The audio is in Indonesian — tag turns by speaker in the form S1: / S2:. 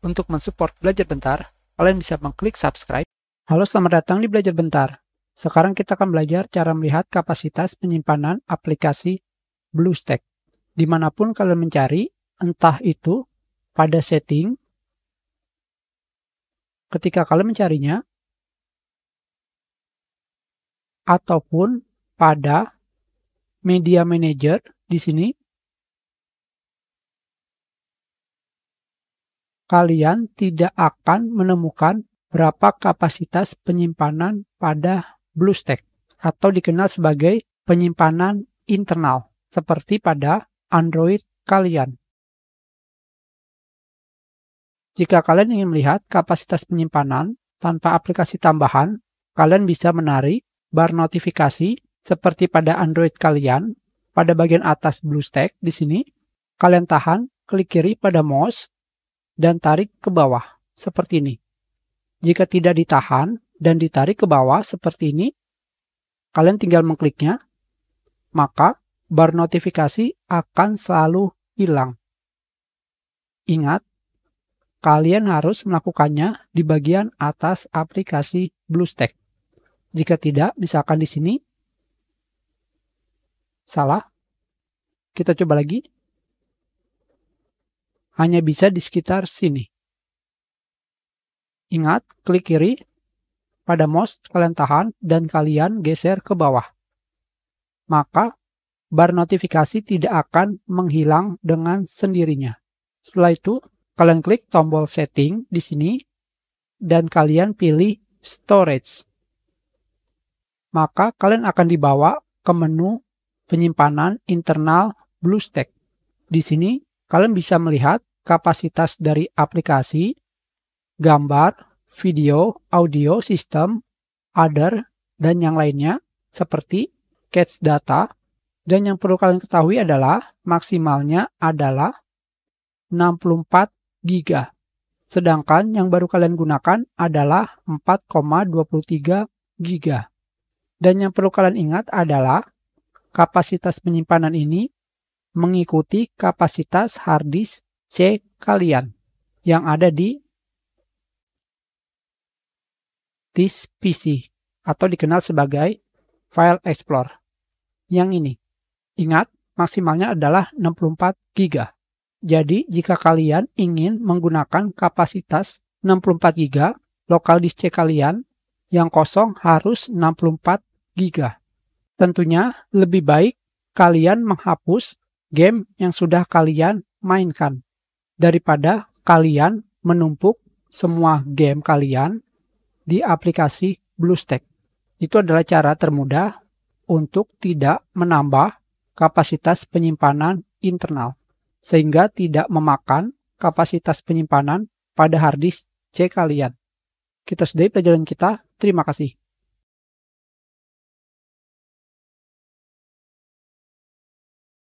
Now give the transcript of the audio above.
S1: Untuk mensupport Belajar Bentar, kalian bisa mengklik subscribe. Halo, selamat datang di Belajar Bentar. Sekarang kita akan belajar cara melihat kapasitas penyimpanan aplikasi BlueStack. Dimanapun kalian mencari, entah itu pada setting, ketika kalian mencarinya, ataupun pada media manager di sini kalian tidak akan menemukan berapa kapasitas penyimpanan pada BlueStack atau dikenal sebagai penyimpanan internal seperti pada Android kalian. Jika kalian ingin melihat kapasitas penyimpanan tanpa aplikasi tambahan, kalian bisa menarik bar notifikasi seperti pada Android kalian pada bagian atas BlueStack di sini. Kalian tahan klik kiri pada mouse dan tarik ke bawah, seperti ini. Jika tidak ditahan dan ditarik ke bawah seperti ini, kalian tinggal mengkliknya, maka bar notifikasi akan selalu hilang. Ingat, kalian harus melakukannya di bagian atas aplikasi BlueStack. Jika tidak, misalkan di sini, salah. Kita coba lagi hanya bisa di sekitar sini. Ingat, klik kiri. Pada mouse, kalian tahan dan kalian geser ke bawah. Maka, bar notifikasi tidak akan menghilang dengan sendirinya. Setelah itu, kalian klik tombol setting di sini dan kalian pilih storage. Maka, kalian akan dibawa ke menu penyimpanan internal BlueStack. Di sini, kalian bisa melihat kapasitas dari aplikasi, gambar, video, audio, sistem, other, dan yang lainnya seperti cache data. Dan yang perlu kalian ketahui adalah maksimalnya adalah 64 GB. Sedangkan yang baru kalian gunakan adalah 4,23 GB. Dan yang perlu kalian ingat adalah kapasitas penyimpanan ini mengikuti kapasitas hard disk C kalian yang ada di this PC atau dikenal sebagai file explorer. Yang ini. Ingat, maksimalnya adalah 64 GB. Jadi, jika kalian ingin menggunakan kapasitas 64 GB, lokal disk C kalian yang kosong harus 64 GB. Tentunya lebih baik kalian menghapus game yang sudah kalian mainkan daripada kalian menumpuk semua game kalian di aplikasi BlueStack. Itu adalah cara termudah untuk tidak menambah kapasitas penyimpanan internal sehingga tidak memakan kapasitas penyimpanan pada harddisk C kalian. Kita sudahi pelajaran kita. Terima kasih.